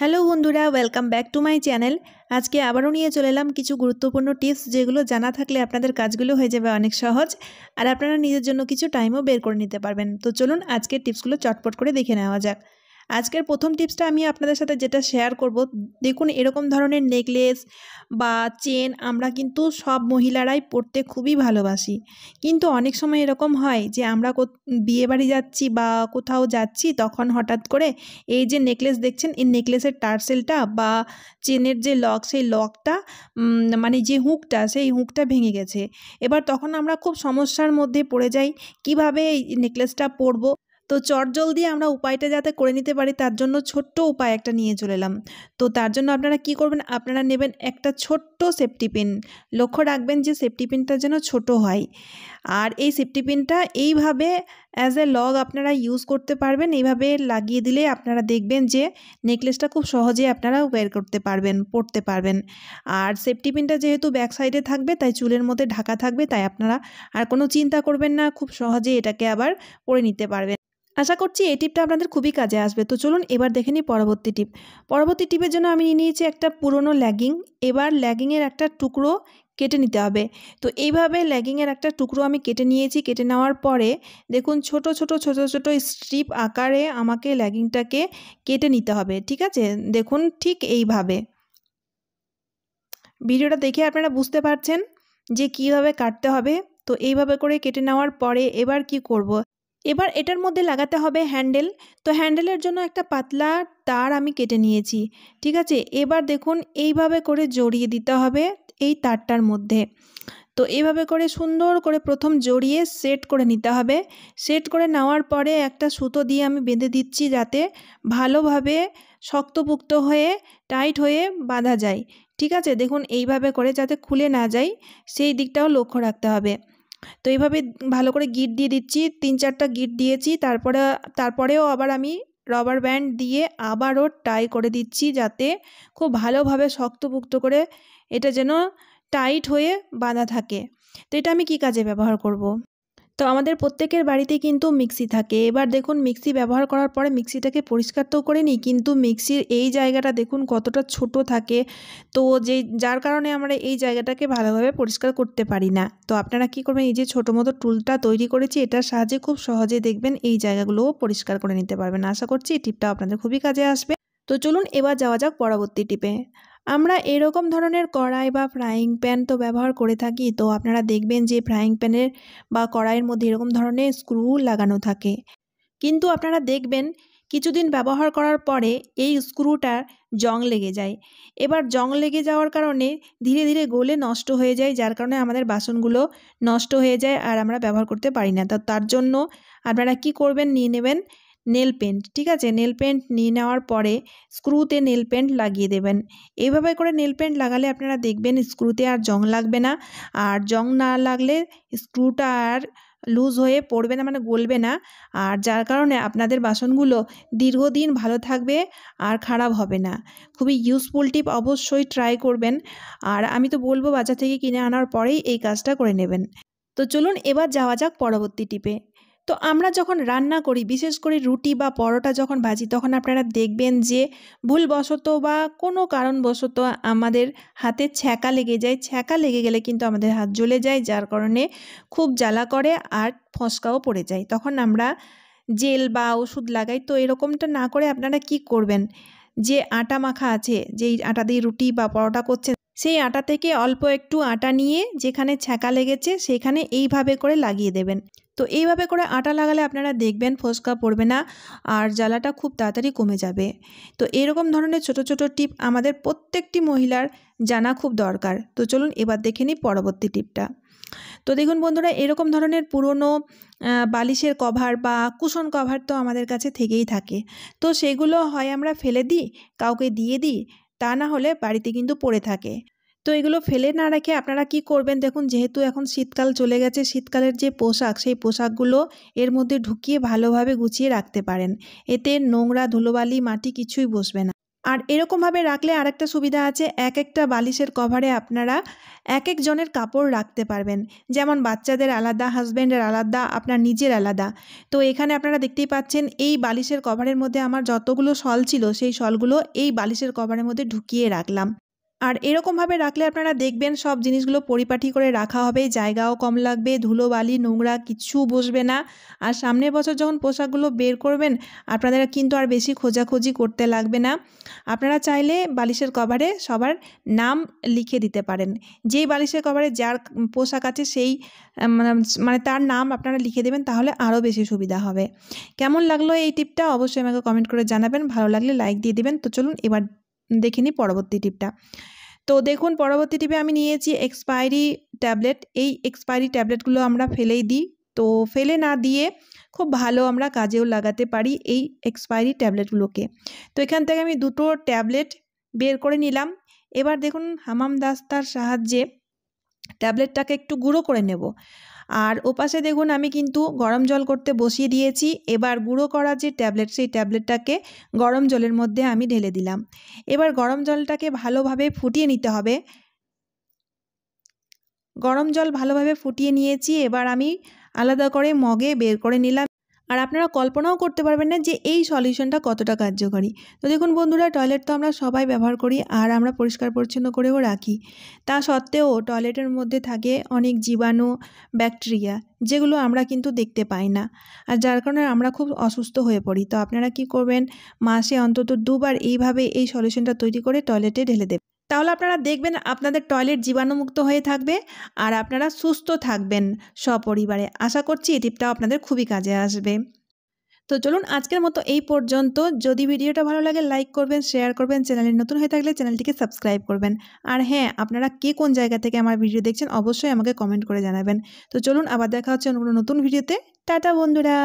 Hello বন্ধুরা welcome back to my channel আজকে আবারও নিয়ে চলে এলাম কিছু গুরুত্বপূর্ণ টিপস যেগুলো জানা থাকলে আপনাদের কাজগুলো হয়ে যাবে অনেক সহজ আর আপনারা নিজের জন্য কিছু টাইমও বের করে নিতে পারবেন তো চলুন আজকের টিপসগুলো চটপট করে দেখে নেওয়া যাক আজকের প্রথম টিপসটা আমি আপনাদের সাথে যেটা শেয়ার করব দেখুন এরকম ধরনের নেকলেস বা চেন আমরা কিন্তু সব মহিলারাই পরতে খুবই ভালোবাসি কিন্তু অনেক সময় এরকম হয় যে আমরা বিয়েবাড়ি যাচ্ছি বা কোথাও যাচ্ছি তখন হঠাৎ করে এই যে নেকলেস দেখছেন এই নেকলেসের টার্সেলটা বা চেনের যে লক সেই লকটা মানে যে হুকটা সেই হুকটা ভেঙে গেছে এবার তখন আমরা খুব সমস্যার মধ্যে পড়ে যাই কিভাবে এই নেকলেসটা পরবো তো চট দিয়ে আমরা উপায়টা যাতে করে নিতে পারি তার জন্য ছোট্ট উপায় একটা নিয়ে চলে এলাম তো তার জন্য আপনারা কি করবেন আপনারা নেবেন একটা ছোট্ট সেফটি পিন লক্ষ্য রাখবেন যে সেফটি পিনটা যেন ছোট হয় আর এই সেফটি পিনটা এইভাবে অ্যাজ এ লগ আপনারা ইউজ করতে পারবেন এইভাবে লাগিয়ে দিলে আপনারা দেখবেন যে নেকলেসটা খুব সহজে আপনারা ওয়ার করতে পারবেন পরতে পারবেন আর সেফটি পিনটা যেহেতু ব্যাক সাইডে থাকবে তাই চুলের মধ্যে ঢাকা থাকবে তাই আপনারা আর কোনো চিন্তা করবেন না খুব সহজে এটাকে আবার পরে নিতে পারবেন আশা করছি এই টিপটা আপনাদের খুবই কাজে আসবে তো চলুন এবার দেখে নিই পরবর্তী টিপ পরবর্তী টিপের জন্য আমি নিয়ে নিয়েছি একটা পুরনো ল্যাগিং এবার ল্যাগিংয়ের একটা টুকরো কেটে নিতে হবে তো এইভাবে ল্যাগিংয়ের একটা টুকরো আমি কেটে নিয়েছি কেটে নেওয়ার পরে দেখুন ছোট ছোট ছোট ছোট স্ট্রিপ আকারে আমাকে ল্যাগিংটাকে কেটে নিতে হবে ঠিক আছে দেখুন ঠিক এইভাবে ভিডিওটা দেখে আপনারা বুঝতে পারছেন যে কিভাবে কাটতে হবে তো এইভাবে করে কেটে নেওয়ার পরে এবার কি করব। এবার এটার মধ্যে লাগাতে হবে হ্যান্ডেল তো হ্যান্ডেলের জন্য একটা পাতলা তার আমি কেটে নিয়েছি ঠিক আছে এবার দেখুন এইভাবে করে জড়িয়ে দিতে হবে এই তারটার মধ্যে তো এইভাবে করে সুন্দর করে প্রথম জড়িয়ে সেট করে নিতে হবে সেট করে নেওয়ার পরে একটা সুতো দিয়ে আমি বেঁধে দিচ্ছি যাতে ভালোভাবে শক্তপুক্ত হয়ে টাইট হয়ে বাঁধা যায় ঠিক আছে দেখুন এইভাবে করে যাতে খুলে না যায় সেই দিকটাও লক্ষ্য রাখতে হবে তো এইভাবে ভালো করে গিট দিয়ে দিচ্ছি তিন চারটা গিট দিয়েছি তারপরে তারপরেও আবার আমি রবার ব্যান্ড দিয়ে আবারও টাই করে দিচ্ছি যাতে খুব ভালোভাবে শক্তপুক্ত করে এটা যেন টাইট হয়ে বাঁধা থাকে তো এটা আমি কি কাজে ব্যবহার করব। তো আমাদের প্রত্যেকের বাড়িতে কিন্তু মিক্সি থাকে এবার দেখুন মিক্সি ব্যবহার করার পরে মিক্সিটাকে পরিষ্কার তো করে নিই কিন্তু মিক্সির এই জায়গাটা দেখুন কতটা ছোট থাকে তো যে যার কারণে আমরা এই জায়গাটাকে ভালোভাবে পরিষ্কার করতে পারি না তো আপনারা কি করবেন এই যে ছোটো মতো টুলটা তৈরি করেছি এটার সাহায্যে খুব সহজে দেখবেন এই জায়গাগুলোও পরিষ্কার করে নিতে পারবেন আশা করছি এই টিপটা আপনাদের খুবই কাজে আসবে তো চলুন এবার যাওয়া যাক পরবর্তী টিপে আমরা এরকম ধরনের কড়াই বা ফ্রাইং প্যান তো ব্যবহার করে থাকি তো আপনারা দেখবেন যে ফ্রাইং প্যানের বা কড়াইয়ের মধ্যে এরকম ধরনের স্ক্রু লাগানো থাকে কিন্তু আপনারা দেখবেন কিছুদিন ব্যবহার করার পরে এই স্ক্রুটার জং লেগে যায় এবার জং লেগে যাওয়ার কারণে ধীরে ধীরে গলে নষ্ট হয়ে যায় যার কারণে আমাদের বাসনগুলো নষ্ট হয়ে যায় আর আমরা ব্যবহার করতে পারি না তো তার জন্য আপনারা কি করবেন নিয়ে নেবেন নেল পেন্ট ঠিক আছে নেল পেন্ট নিয়ে নেওয়ার পরে স্ক্রুতে নেল পেন্ট লাগিয়ে দেবেন এইভাবে করে নেল পেন্ট লাগালে আপনারা দেখবেন স্ক্রুতে আর জং লাগবে না আর জং না লাগলে স্ক্রুটা আর লুজ হয়ে পড়বে না মানে গলবে না আর যার কারণে আপনাদের বাসনগুলো দীর্ঘদিন ভালো থাকবে আর খারাপ হবে না খুবই ইউজফুল টিপ অবশ্যই ট্রাই করবেন আর আমি তো বলবো বাজার থেকে কিনে আনার পরেই এই কাজটা করে নেবেন তো চলুন এবার যাওয়া যাক পরবর্তী টিপে তো আমরা যখন রান্না করি বিশেষ করে রুটি বা পরোটা যখন ভাজি তখন আপনারা দেখবেন যে ভুলবশত বা কোনো কারণবশত আমাদের হাতে ছ্যাঁকা লেগে যায় ছ্যাঁকা লেগে গেলে কিন্তু আমাদের হাত জ্বলে যায় যার কারণে খুব জ্বালা করে আর ফসকাও পড়ে যায় তখন আমরা জেল বা ওষুধ লাগাই তো এরকমটা না করে আপনারা কি করবেন যে আটা মাখা আছে যেই আটা দিয়ে রুটি বা পরোটা করছেন সেই আটা থেকে অল্প একটু আটা নিয়ে যেখানে ছ্যাঁকা লেগেছে সেখানে এইভাবে করে লাগিয়ে দেবেন তো এইভাবে করে আটা লাগালে আপনারা দেখবেন ফোসকা পড়বে না আর জ্বালাটা খুব তাড়াতাড়ি কমে যাবে তো এরকম ধরনের ছোট ছোট টিপ আমাদের প্রত্যেকটি মহিলার জানা খুব দরকার তো চলুন এবার দেখে নিই পরবর্তী টিপটা তো দেখুন বন্ধুরা এরকম ধরনের পুরনো বালিশের কভার বা কুশন কভার তো আমাদের কাছে থেকেই থাকে তো সেগুলো হয় আমরা ফেলে দিই কাউকে দিয়ে দিই তা না হলে বাড়িতে কিন্তু পড়ে থাকে তো এগুলো ফেলে না রেখে আপনারা কি করবেন দেখুন যেহেতু এখন শীতকাল চলে গেছে শীতকালের যে পোশাক সেই পোশাকগুলো এর মধ্যে ঢুকিয়ে ভালোভাবে গুছিয়ে রাখতে পারেন এতে নোংরা ধুলোবালি মাটি কিছুই বসবে না আর এরকমভাবে রাখলে আরেকটা সুবিধা আছে এক একটা বালিশের কভারে আপনারা এক একজনের কাপড় রাখতে পারবেন যেমন বাচ্চাদের আলাদা হাজব্যান্ডের আলাদা আপনার নিজের আলাদা তো এখানে আপনারা দেখতেই পাচ্ছেন এই বালিশের কভারের মধ্যে আমার যতগুলো শল ছিল সেই শলগুলো এই বালিশের কভারের মধ্যে ঢুকিয়ে রাখলাম আর এরকমভাবে রাখলে আপনারা দেখবেন সব জিনিসগুলো পরিপাটি করে রাখা হবে জায়গাও কম লাগবে ধুলো বালি নোংরা কিচ্ছু বসবে না আর সামনের বছর যখন পোশাকগুলো বের করবেন আপনাদের কিন্তু আর বেশি খোঁজাখুঁজি করতে লাগবে না আপনারা চাইলে বালিশের কভারে সবার নাম লিখে দিতে পারেন যেই বালিশের কভারে যার পোশাক আছে সেই মানে তার নাম আপনারা লিখে দেবেন তাহলে আরও বেশি সুবিধা হবে কেমন লাগলো এই টিপটা অবশ্যই আমাকে কমেন্ট করে জানাবেন ভালো লাগলে লাইক দিয়ে দেবেন তো চলুন এবার দেখে নিই পরবর্তী টিপটা তো দেখুন পরবর্তী টিপে আমি নিয়েছি এক্সপায়ারি ট্যাবলেট এই এক্সপায়ারি ট্যাবলেটগুলো আমরা ফেলেই দিই তো ফেলে না দিয়ে খুব ভালো আমরা কাজেও লাগাতে পারি এই এক্সপায়ারি ট্যাবলেটগুলোকে তো এখান থেকে আমি দুটো ট্যাবলেট বের করে নিলাম এবার দেখুন হামাম দাস্তার সাহায্যে ট্যাবলেটটাকে একটু গুঁড়ো করে নেব আর ওপাশে দেখুন আমি কিন্তু গরম জল করতে বসিয়ে দিয়েছি এবার গুঁড়ো করা যে ট্যাবলেট সেই ট্যাবলেটটাকে গরম জলের মধ্যে আমি ঢেলে দিলাম এবার গরম জলটাকে ভালোভাবে ফুটিয়ে নিতে হবে গরম জল ভালোভাবে ফুটিয়ে নিয়েছি এবার আমি আলাদা করে মগে বের করে নিলাম আর আপনারা কল্পনাও করতে পারবেন না যে এই সলিউশনটা কতটা কার্যকরী তো দেখুন বন্ধুরা টয়লেট তো আমরা সবাই ব্যবহার করি আর আমরা পরিষ্কার পরিচ্ছন্ন করেও রাখি তা সত্ত্বেও টয়লেটের মধ্যে থাকে অনেক জীবাণু ব্যাকটেরিয়া যেগুলো আমরা কিন্তু দেখতে পাই না আর যার কারণে আমরা খুব অসুস্থ হয়ে পড়ি তো আপনারা কি করবেন মাসে অন্তত দুবার এইভাবে এই সলিউশনটা তৈরি করে টয়লেটে ঢেলে দেবেন তাহলে আপনারা দেখবেন আপনাদের টয়লেট জীবাণুমুক্ত হয়ে থাকবে আর আপনারা সুস্থ থাকবেন সপরিবারে আশা করছি এই টিপটাও আপনাদের খুবই কাজে আসবে তো চলুন আজকের মতো এই পর্যন্ত যদি ভিডিওটা ভালো লাগে লাইক করবেন শেয়ার করবেন চ্যানেলে নতুন হয়ে থাকলে চ্যানেলটিকে সাবস্ক্রাইব করবেন আর হ্যাঁ আপনারা কে কোন জায়গা থেকে আমার ভিডিও দেখছেন অবশ্যই আমাকে কমেন্ট করে জানাবেন তো চলুন আবার দেখা হচ্ছে অন্য কোনো নতুন ভিডিওতে টাটা বন্ধুরা